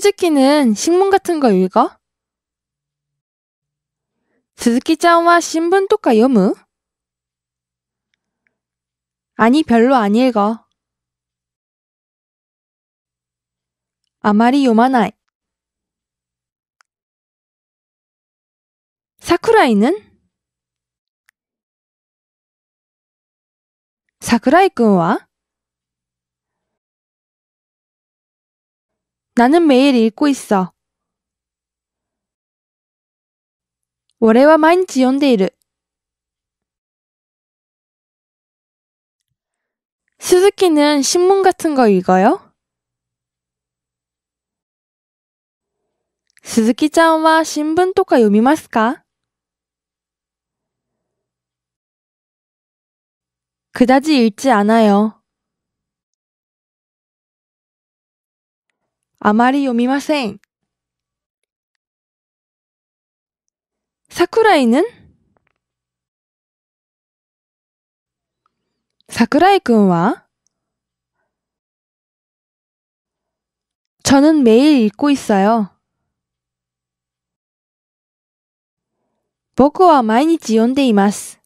스즈키는 신문 같은 거 읽어? 스즈키ちゃ 신문 とか読む? 아니, 별로 안 읽어. 아마리 요마나이. 사쿠라이는? 사쿠라이君は? 나는 매일 읽고 있어. 我れ와毎日読んでいる 스즈키는 신문 같은 거 읽어요? 스즈키짱와 신문 とか読みますか? 그다지 읽지 않아요. あまり読みません。桜井는桜井くんは저는매일읽고있어요僕は毎日読んでいます。